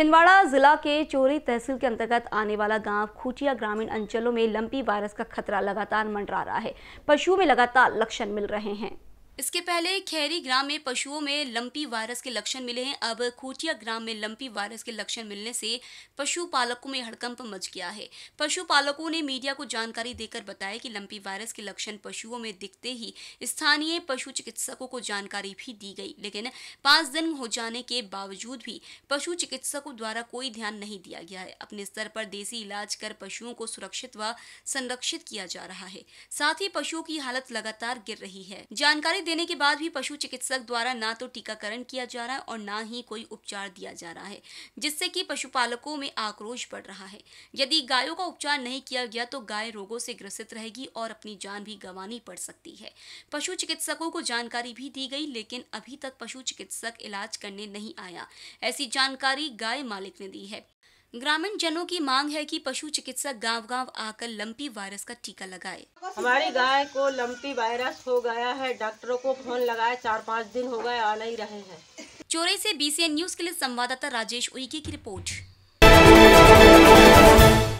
छिंदवाड़ा जिला के चोरी तहसील के अंतर्गत आने वाला गांव खूटिया ग्रामीण अंचलों में लंपी वायरस का खतरा लगातार मंडरा रहा है पशुओं में लगातार लक्षण मिल रहे हैं इसके पहले खैरी ग्राम में पशुओं में लंपी वायरस के लक्षण मिले हैं अब खूटिया ग्राम में लंपी वायरस के लक्षण मिलने से पशुपालकों में हड़कंप मच गया है पशुपालकों ने मीडिया को जानकारी देकर बताया कि लंपी वायरस के लक्षण पशुओं में दिखते ही स्थानीय पशु चिकित्सकों को जानकारी भी दी गई लेकिन पाँच दिन हो जाने के बावजूद भी पशु चिकित्सकों द्वारा कोई ध्यान नहीं दिया गया है अपने स्तर पर देसी इलाज कर पशुओं को सुरक्षित व संरक्षित किया जा रहा है साथ ही पशुओं की हालत लगातार गिर रही है जानकारी देने के बाद भी पशु चिकित्सक द्वारा ना तो टीकाकरण किया जा रहा है और ना ही कोई उपचार दिया जा रहा है जिससे कि पशुपालकों में आक्रोश बढ़ रहा है यदि गायों का उपचार नहीं किया गया तो गाय रोगों से ग्रसित रहेगी और अपनी जान भी गंवानी पड़ सकती है पशु चिकित्सकों को जानकारी भी दी गई लेकिन अभी तक पशु चिकित्सक इलाज करने नहीं आया ऐसी जानकारी गाय मालिक ने दी है ग्रामीण जनों की मांग है कि पशु चिकित्सक गांव-गांव आकर लंपी वायरस का टीका लगाए हमारी गाय को लंपी वायरस हो गया है डॉक्टरों को फोन लगाए चार पाँच दिन हो गए आ नहीं रहे हैं चोरे से बीसीएन न्यूज के लिए संवाददाता राजेश उइकी की रिपोर्ट